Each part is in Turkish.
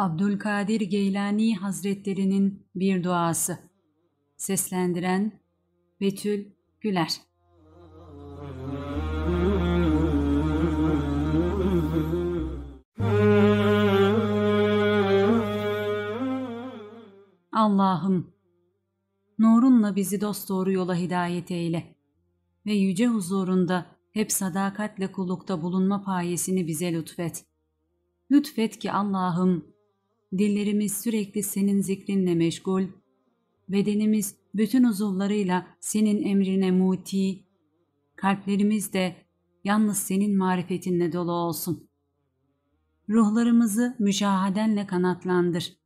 Abdülkadir Geylani Hazretlerinin bir duası. Seslendiren Betül Güler. Allah'ım, nurunla bizi dost doğru yola hidayet eyle ve yüce huzurunda hep sadakatle kullukta bulunma payesini bize lütfet. Lütfet ki Allah'ım Dillerimiz sürekli senin zikrinle meşgul, bedenimiz bütün uzuvlarıyla senin emrine muti, kalplerimiz de yalnız senin marifetinle dolu olsun. Ruhlarımızı müşahadenle kanatlandır.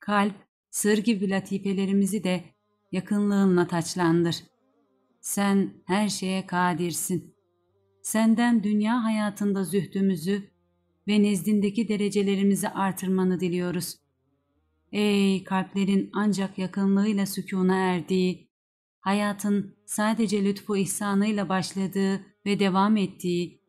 Kalp, sır gibi latifelerimizi de yakınlığınla taçlandır. Sen her şeye kadirsin. Senden dünya hayatında zühdümüzü, ve nezdindeki derecelerimizi artırmanı diliyoruz. Ey kalplerin ancak yakınlığıyla sükûna erdiği, hayatın sadece lütfu ihsanıyla başladığı ve devam ettiği,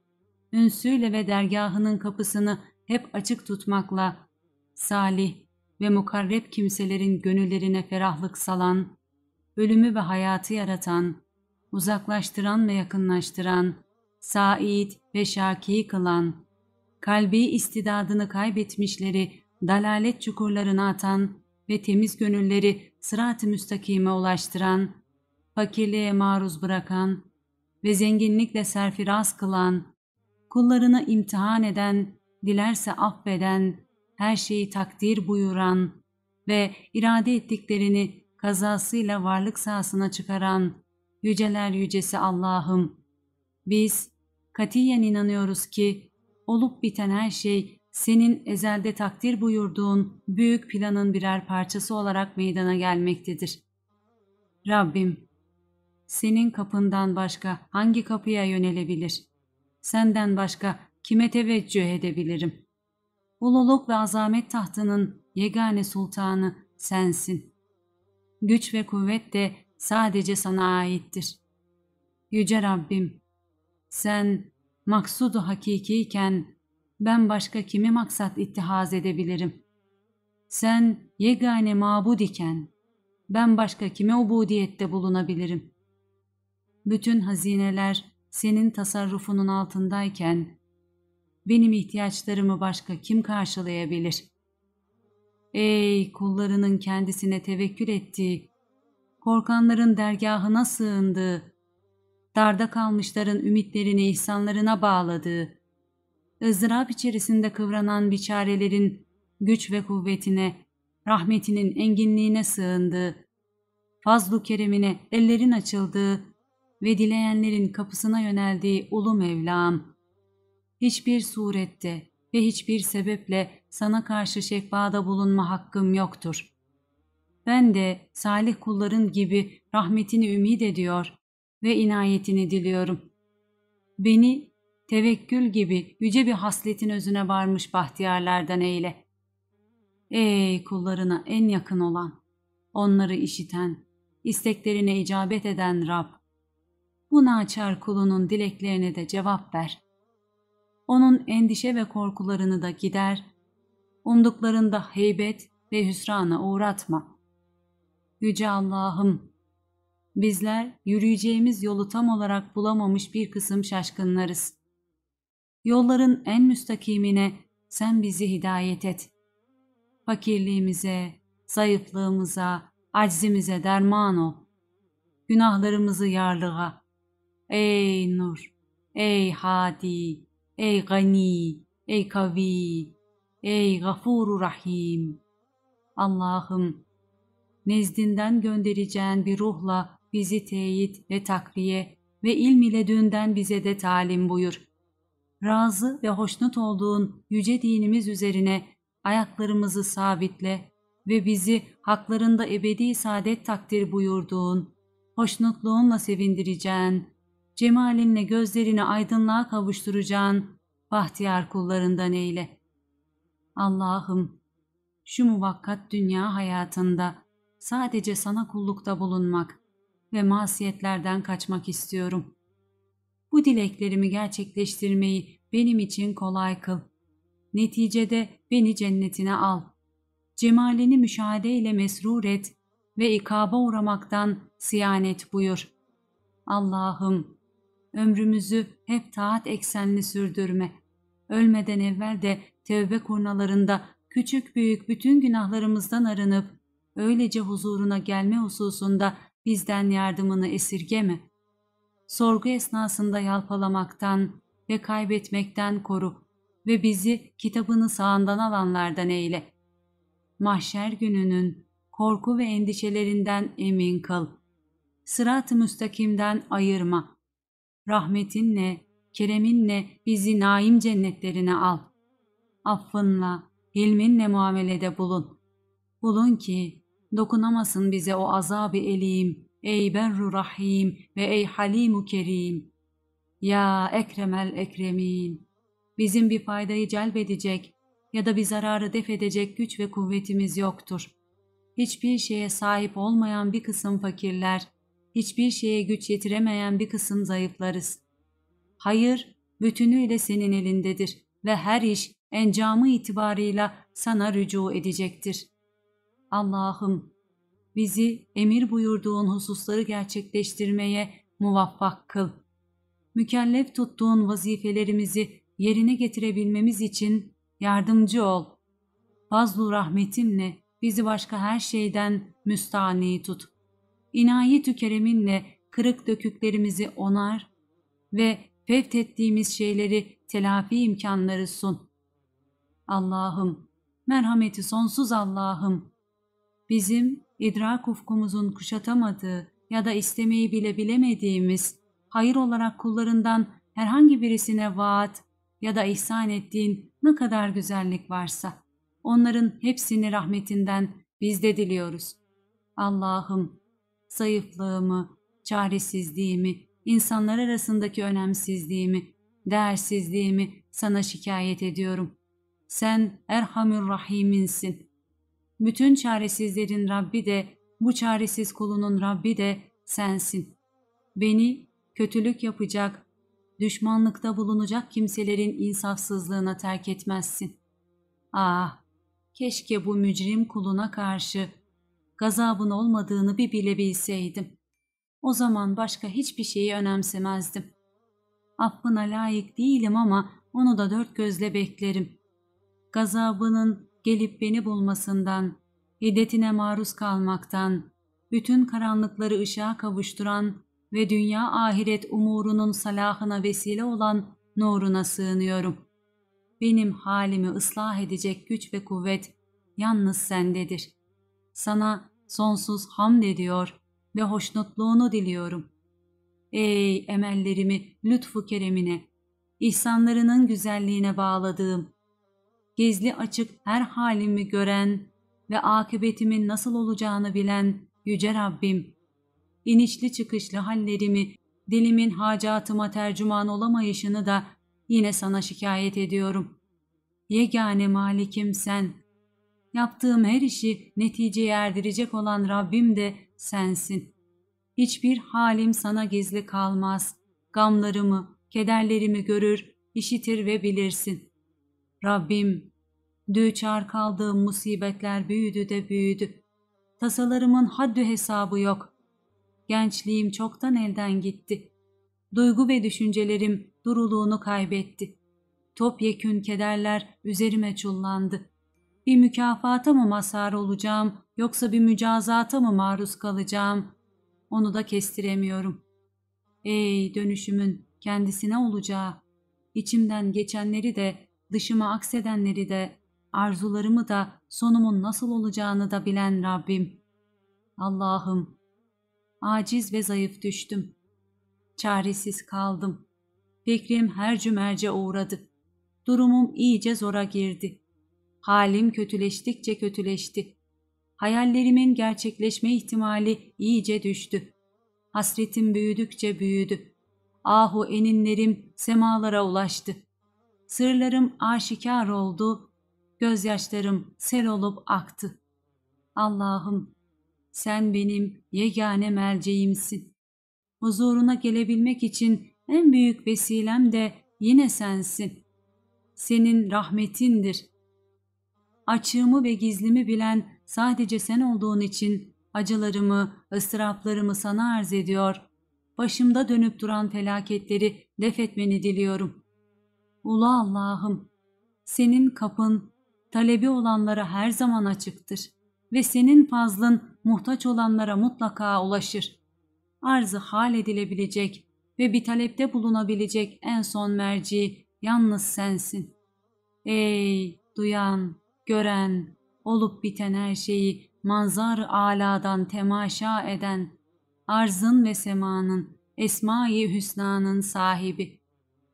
ünsüyle ve dergahının kapısını hep açık tutmakla, salih ve mukarreb kimselerin gönüllerine ferahlık salan, ölümü ve hayatı yaratan, uzaklaştıran ve yakınlaştıran, Said ve Şaki kılan, kalbi istidadını kaybetmişleri dalalet çukurlarına atan ve temiz gönülleri sırat-ı müstakime ulaştıran, fakirliğe maruz bırakan ve zenginlikle serfiraz kılan, kullarını imtihan eden, dilerse affeden, her şeyi takdir buyuran ve irade ettiklerini kazasıyla varlık sahasına çıkaran yüceler yücesi Allah'ım. Biz katiyen inanıyoruz ki olup biten her şey senin ezelde takdir buyurduğun büyük planın birer parçası olarak meydana gelmektedir. Rabbim, senin kapından başka hangi kapıya yönelebilir? Senden başka kime teveccüh edebilirim? Ululuk ve azamet tahtının yegane sultanı sensin. Güç ve kuvvet de sadece sana aittir. Yüce Rabbim, sen maksudu hakikiyken ben başka kimi maksat ittihaz edebilirim? Sen yegane mabud iken ben başka kime ubudiyette bulunabilirim? Bütün hazineler senin tasarrufunun altındayken benim ihtiyaçlarımı başka kim karşılayabilir? Ey kullarının kendisine tevekkül ettiği, korkanların dergahına sığındığı, darda kalmışların ümitlerini ihsanlarına bağladığı, ızdırap içerisinde kıvranan biçarelerin güç ve kuvvetine, rahmetinin enginliğine sığındığı, fazlu keremine ellerin açıldığı ve dileyenlerin kapısına yöneldiği ulu Mevlam, hiçbir surette ve hiçbir sebeple sana karşı şekvada bulunma hakkım yoktur. Ben de salih kulların gibi rahmetini ümit ediyor, ve inayetini diliyorum. Beni tevekkül gibi yüce bir hasletin özüne varmış bahtiyarlardan eyle. Ey kullarına en yakın olan, onları işiten, isteklerine icabet eden Rab, bu naçar kulunun dileklerine de cevap ver. Onun endişe ve korkularını da gider, umduklarında heybet ve hüsrana uğratma. Yüce Allah'ım, Bizler yürüyeceğimiz yolu tam olarak bulamamış bir kısım şaşkınlarız. Yolların en müstakimine sen bizi hidayet et. Fakirliğimize, zayıflığımıza, aczimize derman ol. Günahlarımızı yarlığa. Ey Nur, ey Hadi, ey Gani, ey Kavi, ey Gafuru Rahim. Allah'ım, nezdinden göndereceğin bir ruhla bizi teyit ve takviye ve ilm ile dünden bize de talim buyur. Razı ve hoşnut olduğun yüce dinimiz üzerine ayaklarımızı sabitle ve bizi haklarında ebedi saadet takdir buyurduğun, hoşnutluğunla sevindireceğin, cemalinle gözlerini aydınlığa kavuşturacağın bahtiyar kullarından eyle. Allah'ım, şu muvakkat dünya hayatında sadece sana kullukta bulunmak, ve masiyetlerden kaçmak istiyorum. Bu dileklerimi gerçekleştirmeyi benim için kolay kıl. Neticede beni cennetine al. Cemalini müşahede ile mesrur et ve ikaba uğramaktan siyanet buyur. Allah'ım, ömrümüzü hep taat eksenli sürdürme. Ölmeden evvel de tevbe kurnalarında küçük büyük bütün günahlarımızdan arınıp öylece huzuruna gelme hususunda bizden yardımını esirgeme. Sorgu esnasında yalpalamaktan ve kaybetmekten koru ve bizi kitabını sağından alanlardan eyle. Mahşer gününün korku ve endişelerinden emin kıl. Sırat-ı müstakimden ayırma. Rahmetinle, kereminle bizi naim cennetlerine al. Affınla, hilminle muamelede bulun. Bulun ki Dokunamasın bize o azabı elim, ey berru rahim ve ey halimu kerim. Ya ekremel ekremin, bizim bir faydayı celbedecek ya da bir zararı def edecek güç ve kuvvetimiz yoktur. Hiçbir şeye sahip olmayan bir kısım fakirler, hiçbir şeye güç yetiremeyen bir kısım zayıflarız. Hayır, bütünüyle senin elindedir ve her iş encamı itibarıyla sana rücu edecektir.'' Allah'ım bizi emir buyurduğun hususları gerçekleştirmeye muvaffak kıl. Mükellef tuttuğun vazifelerimizi yerine getirebilmemiz için yardımcı ol. Fazlu rahmetinle bizi başka her şeyden müstani tut. İnayet-ü kereminle kırık döküklerimizi onar ve fevt ettiğimiz şeyleri telafi imkanları sun. Allah'ım, merhameti sonsuz Allah'ım, bizim idrak ufkumuzun kuşatamadığı ya da istemeyi bile bilemediğimiz hayır olarak kullarından herhangi birisine vaat ya da ihsan ettiğin ne kadar güzellik varsa onların hepsini rahmetinden biz de diliyoruz. Allah'ım zayıflığımı, çaresizliğimi, insanlar arasındaki önemsizliğimi, değersizliğimi sana şikayet ediyorum. Sen Erhamür Rahim'insin. Bütün çaresizlerin Rabbi de, bu çaresiz kulunun Rabbi de sensin. Beni kötülük yapacak, düşmanlıkta bulunacak kimselerin insafsızlığına terk etmezsin. Ah, keşke bu mücrim kuluna karşı gazabın olmadığını bir bilebilseydim. O zaman başka hiçbir şeyi önemsemezdim. Affına layık değilim ama onu da dört gözle beklerim. Gazabının gelip beni bulmasından, hiddetine maruz kalmaktan, bütün karanlıkları ışığa kavuşturan ve dünya ahiret umurunun salahına vesile olan nuruna sığınıyorum. Benim halimi ıslah edecek güç ve kuvvet yalnız sendedir. Sana sonsuz hamd ediyor ve hoşnutluğunu diliyorum. Ey emellerimi lütfu keremine, ihsanlarının güzelliğine bağladığım, gizli açık her halimi gören ve akıbetimin nasıl olacağını bilen Yüce Rabbim, inişli çıkışlı hallerimi, dilimin hacatıma tercüman olamayışını da yine sana şikayet ediyorum. Yegane malikim sen. Yaptığım her işi neticeye erdirecek olan Rabbim de sensin. Hiçbir halim sana gizli kalmaz. Gamlarımı, kederlerimi görür, işitir ve bilirsin. Rabbim, düçar kaldığım musibetler büyüdü de büyüdü. Tasalarımın haddi hesabı yok. Gençliğim çoktan elden gitti. Duygu ve düşüncelerim duruluğunu kaybetti. Topyekün kederler üzerime çullandı. Bir mükafata mı masar olacağım yoksa bir mücazata mı maruz kalacağım? Onu da kestiremiyorum. Ey dönüşümün kendisine olacağı, İçimden geçenleri de dışıma aksedenleri de, arzularımı da, sonumun nasıl olacağını da bilen Rabbim. Allah'ım, aciz ve zayıf düştüm. Çaresiz kaldım. Fikrim her cümerce uğradı. Durumum iyice zora girdi. Halim kötüleştikçe kötüleşti. Hayallerimin gerçekleşme ihtimali iyice düştü. Hasretim büyüdükçe büyüdü. Ahu eninlerim semalara ulaştı.'' sırlarım aşikar oldu, gözyaşlarım sel olup aktı. Allah'ım sen benim yegane merceğimsin. Huzuruna gelebilmek için en büyük vesilem de yine sensin. Senin rahmetindir. Açığımı ve gizlimi bilen sadece sen olduğun için acılarımı, ıstıraplarımı sana arz ediyor. Başımda dönüp duran felaketleri def etmeni diliyorum. Ulu Allah'ım, senin kapın, talebi olanlara her zaman açıktır ve senin fazlın muhtaç olanlara mutlaka ulaşır. Arzı hal edilebilecek ve bir talepte bulunabilecek en son merci yalnız sensin. Ey duyan, gören, olup biten her şeyi manzar aladan temaşa eden, arzın ve semanın, esma-i hüsnanın sahibi,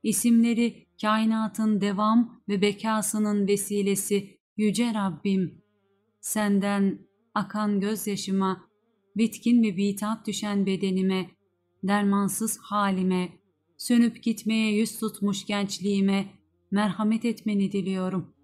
isimleri kainatın devam ve bekasının vesilesi yüce Rabbim, senden akan gözyaşıma, bitkin ve bitap düşen bedenime, dermansız halime, sönüp gitmeye yüz tutmuş gençliğime merhamet etmeni diliyorum.''